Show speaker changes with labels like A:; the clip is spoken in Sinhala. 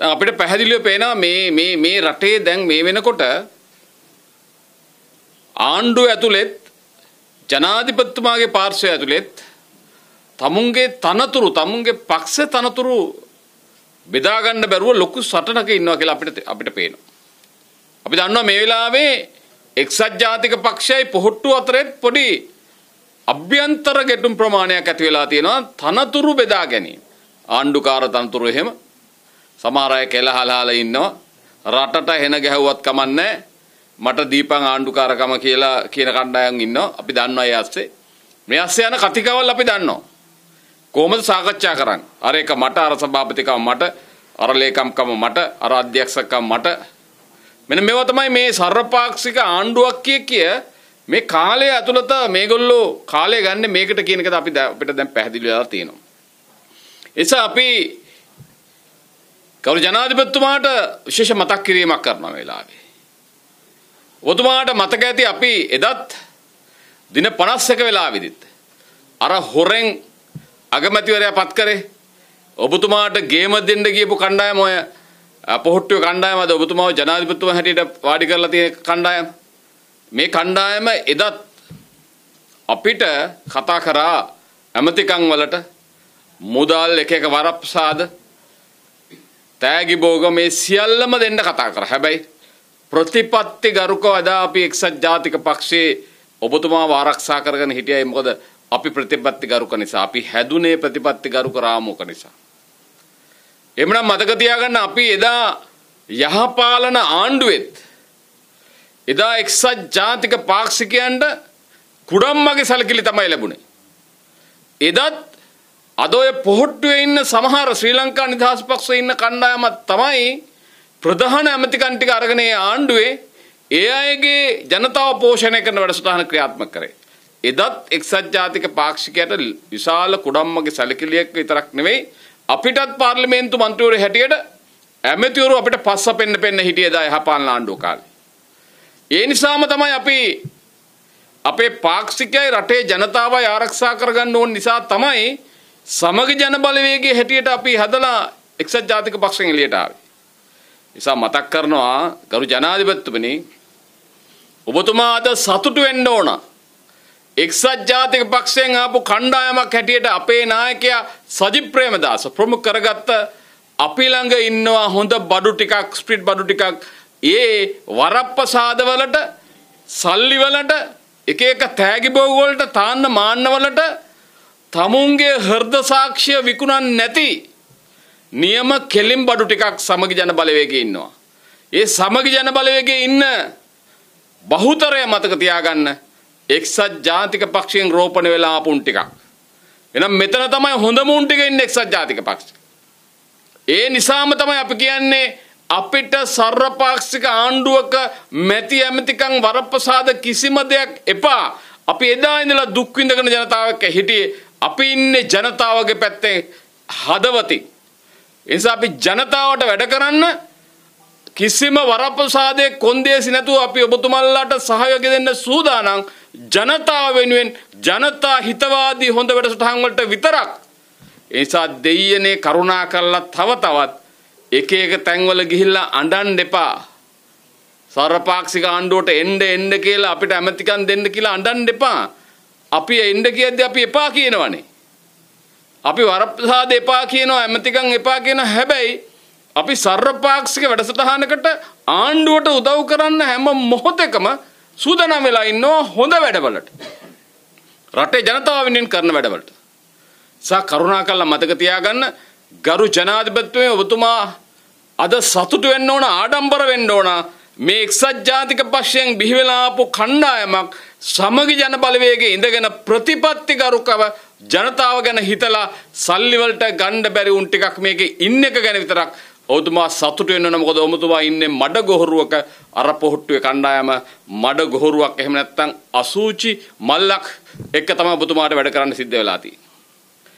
A: අපිට පැහැදිලිව පේනවා මේ මේ මේ රටේ දැන් මේ වෙනකොට ආණ්ඩුව ඇතුළෙත් ජනාධිපතිතුමාගේ පාර්ශවය ඇතුළෙත් තමුන්ගේ තනතුරු තමුන්ගේ පක්ෂ තනතුරු බෙදා ගන්න බැරුව ලොකු සටනක ඉන්නවා කියලා අපිට අපිට පේනවා. අපි දන්නවා මේ වෙලාවේ එක්සත් ජාතික පක්ෂයයි පොහොට්ටු අතරේ පොඩි අභ්‍යන්තර ගැටුම් ප්‍රමාණයක් ඇති වෙලා තියෙනවා තනතුරු බෙදා ගැනීම. ආණ්ඩුකාර තනතුරු එහෙම සමහර අය කෙලහලහලා ඉන්නවා. රටට හෙන ගැහුවත් කමන්නේ මට දීපං ආණ්ඩුකාරකම කියලා කියන කණ්ඩායම් ඉන්නවා. අපි දන්නවා ඒ ඇස්සේ. මේ ඇස්සේ යන කතිකාවල් අපි දන්නවා. කොහොමද සාකච්ඡා කරන්නේ? අර එක මට අර සභාපතිකම මට අර ලේකම්කම මට අර අධ්‍යක්ෂකකම මට මෙන්න මේවා තමයි මේ සර්වපාක්ෂික ආණ්ඩුවක් කිය කිය මේ කාලය ඇතුළත මේගොල්ලෝ කාලය ගන්න මේකට කියන එකද අපි අපිට දැන් පැහැදිලි වෙලා තියෙනවා. එසා අපි කවුරු ජනාධිපතිතුමාට විශේෂ මතක් කිරීමක් කරන වෙලාවේ. ඔබතුමාට මතක ඇති අපි එදත් දින 51 වෙලාවෙදිත් අර හොරෙන් අගමැතිවරයා පත් කරේ ඔබතුමාට ගේම දෙන්න ගියපු කණ්ඩායම ඔය පොහොට්ටුවේ කණ්ඩායමද ඔබතුමාව ජනාධිපතිතුමා හැටියට වාඩි කරලා තියෙන කණ්ඩායම මේ කණ්ඩායම එදත් අපිට කතා කරා ඇමතිකම් වලට මුදල් එක එක වරප්‍රසාද තෑගි භෝග මේ සියල්ලම දෙන්න කතා කර හැබැයි ප්‍රතිපත්ති ගරුක වදා අපි එක්සත් ජාතික පක්ෂයේ ඔබතුමාව ආරක්ෂා කරගෙන හිටියයි මොකද අපි ප්‍රතිපත්ති ගරුක නිසා අපි හැදුනේ ප්‍රතිපත්ති ගරුක රාමුවක නිසා එමනම් මතක තියාගන්න අපි එදා යහපාලන ආණ්ඩුවෙත් එදා එක්සත් ජාතික පාක්ෂිකයන්ට කුඩම්මගේ සැලකිලි තමයි ලැබුණේ එදත් අද ඔය පොහොට්ටුවේ ඉන්න සමහර ශ්‍රී ලංකා නිදහස් පක්ෂයේ ඉන්න කණ්ඩායමක් තමයි ප්‍රධාන ඇමතිකන් ටික අරගෙන ඒ ආණ්ඩුවේ ඒ අයගේ ජනතාව පෝෂණය කරන වැඩසටහන ක්‍රියාත්මක කරේ. එදත් එක්සත් ජාතික පාක්ෂිකයට විශාල කුඩම්මගේ සැලකිලියක් විතරක් නෙවෙයි අපිටත් පාර්ලිමේන්තු මන්ත්‍රීවරු හැටියට ඇමතිවරු අපිට පස්ස පෙන්න පෙන්න හිටියේ දා යහපාලන ආණ්ඩුව කාලේ. ඒ නිසාම තමයි අපි අපේ පාක්ෂිකයයි රටේ ජනතාවයි ආරක්ෂා කරගන්න ඕන නිසා තමයි සමග ජන බලවේගයේ හැටියට අපි හදලා එක්සත් ජාතික පක්ෂෙන් එළියට ආවේ. නිසා මතක් කරනවා ගරු ජනාධිපතිතුමනි ඔබතුමා අද සතුටු වෙන්න ඕන. එක්සත් ජාතික පක්ෂයෙන් ආපු කණ්ඩායමක් හැටියට අපේ නායකයා සජිත් ප්‍රේමදාස ප්‍රමුඛ කරගත්ත අපි ළඟ ඉන්නවා හොඳ බඩු ටිකක් ස්ප්‍රිට් බඩු ටිකක් ඒ වරප්පසාදවලට සල්ලි වලට එක එක තෑගි බෝග වලට තාන්න මාන්න වලට තමුන්ගේ හෘද සාක්ෂිය විකුණන් නැති නියම කෙලින් බඩු ටිකක් සමගි ජන බලවේගේ ඉන්නවා. ඒ සමගි ජන බලවේගේ ඉන්න බහුතරය මතක තියාගන්න එක්සත් ජාතික පක්ෂයෙන් රෝපණය වෙලා ආපු උන් ටිකක්. එහෙනම් මෙතන තමයි හොඳම උන් ටික ඉන්නේ එක්සත් ජාතික පක්ෂේ. ඒ නිසාම තමයි අපි කියන්නේ අපිට සර්වපාක්ෂික ආණ්ඩුවක මැති ඇමතිකම් වරප්‍රසාද කිසිම දෙයක් එපා. අපි එදා ඉඳලා දුක් විඳගෙන ජනතාවක් හිටියේ අපි ඉන්නේ ජනතාවගේ පැත්තේ හදවතින්. ඒ නිසා අපි ජනතාවට වැඩ කරන්න කිසිම වරප්‍රසාදයේ කොන්දේසි නැතුව අපි ඔබතුමල්ලාට සහයෝගය දෙන්න සූදානම් ජනතාව වෙනුවෙන් ජනතා හිතවාදී හොඳ වැඩසටහන් වලට විතරක් ඒ නිසා දෙයියනේ කරුණා කරලා තව තවත් එක එක තැන්වල ගිහිල්ලා අඬන්න එපා සර්වපාක්ෂික ආණ්ඩුවට එන්න එන්න කියලා අපිට ඇමතිකම් දෙන්න කියලා අඬන්න එපා අපි එන්න කියද්දි අපි එපා කියනවනේ. අපි වරප්‍රසාද එපා කියනවා ඇමතිකම් එපා කියන හැබැයි අපි සර්වපාක්ෂික වැඩසටහනකට ආණ්ඩුවට උදව් කරන්න හැම මොහොතකම සූදානම් වෙලා ඉන්නවා හොඳ වැඩවලට. රටේ ජනතාව වෙනුවෙන් කරන වැඩවලට. සා කරුණාකරලා මතක තියාගන්න ගරු ජනාධිපතිතුමේ ඔබතුමා අද සතුටු වෙන්න ඕන ආඩම්බර වෙන්න ඕන මේ එක්සත් ජාතික පක්ෂයෙන් බිහිවෙලා ආපු කණ්ඩායමක් සමගි ජන බලවේගයේ ඉඳගෙන ප්‍රතිපත්තිගරුකව ජනතාව ගැන හිතලා සල්ලි වලට ගන්න බැරි උන් ටිකක් මේකේ ඉන්න එක ගැන විතරක් ඔබතුමා සතුටු වෙන්න ඕන මොකද ඔබතුමා ඉන්නේ මඩ ගොහරුවක අර පොහට්ටුවේ කණ්ඩායම මඩ ගොහරුවක් එහෙම නැත්නම් අසූචි මල්ලක් එක්ක තමයි ඔබතුමාට වැඩ කරන්න සිද්ධ වෙලා තියෙන්නේ